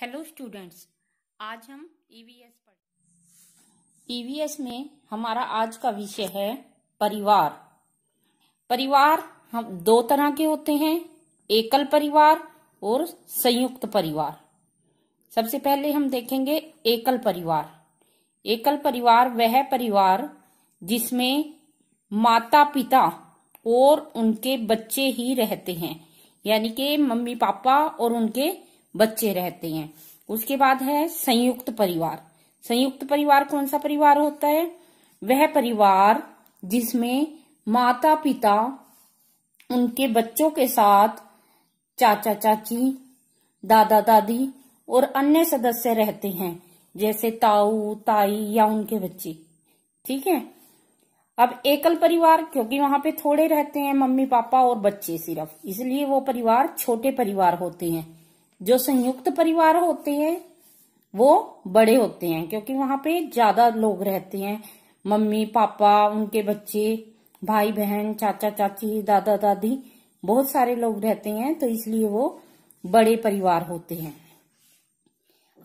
hello students आज हम EVS e पढ़ ईवीएस e में हमारा आज का विषय है परिवार परिवार हम दो तरह के होते हैं एकल परिवार और संयुक्त परिवार सबसे पहले हम देखेंगे एकल परिवार एकल परिवार वह परिवार जिसमें माता पिता और उनके बच्चे ही रहते हैं यानी कि मम्मी पापा और उनके बच्चे रहते हैं उसके बाद है संयुक्त परिवार संयुक्त परिवार कौन सा परिवार होता है वह परिवार जिसमें माता पिता उनके बच्चों के साथ चाचा चाची दादा दादी और अन्य सदस्य रहते हैं जैसे ताऊ ताई या उनके बच्चे ठीक है अब एकल परिवार क्योंकि वहां पे थोड़े रहते हैं मम्मी पापा और बच्चे सिर्फ इसलिए वो परिवार छोटे परिवार होते हैं जो संयुक्त परिवार होते हैं वो बड़े होते हैं क्योंकि वहां पे ज्यादा लोग रहते हैं मम्मी पापा उनके बच्चे भाई बहन चाचा चाची दादा दादी बहुत सारे लोग रहते हैं तो इसलिए वो बड़े परिवार होते हैं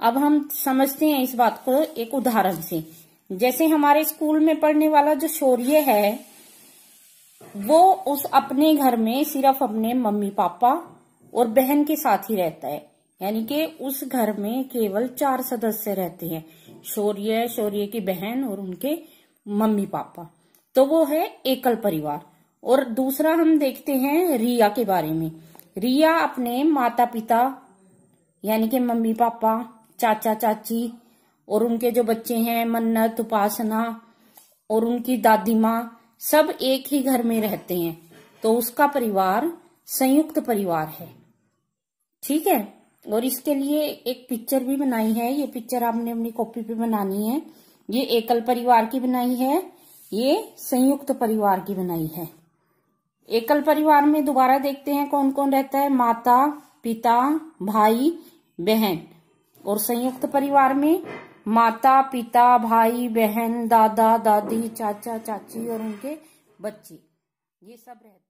अब हम समझते हैं इस बात को एक उदाहरण से जैसे हमारे स्कूल में पढ़ने वाला जो शौर्य है वो उस अपने घर में सिर्फ अपने मम्मी पापा और बहन के साथ ही रहता है यानी कि उस घर में केवल चार सदस्य रहते हैं शौर्य शौर्य की बहन और उनके मम्मी पापा तो वो है एकल परिवार और दूसरा हम देखते हैं रिया के बारे में रिया अपने माता पिता यानी कि मम्मी पापा चाचा चाची और उनके जो बच्चे हैं मन्नत उपासना और उनकी दादी माँ सब एक ही घर में रहते हैं तो उसका परिवार संयुक्त परिवार है ठीक है और इसके लिए एक पिक्चर भी बनाई है ये पिक्चर आपने अपनी कॉपी पे बनानी है ये एकल परिवार की बनाई है ये संयुक्त परिवार की बनाई है एकल परिवार में दोबारा देखते हैं कौन कौन रहता है माता पिता भाई बहन और संयुक्त परिवार में माता पिता भाई बहन दादा दादी चाचा चाची और उनके बच्चे ये सब रहते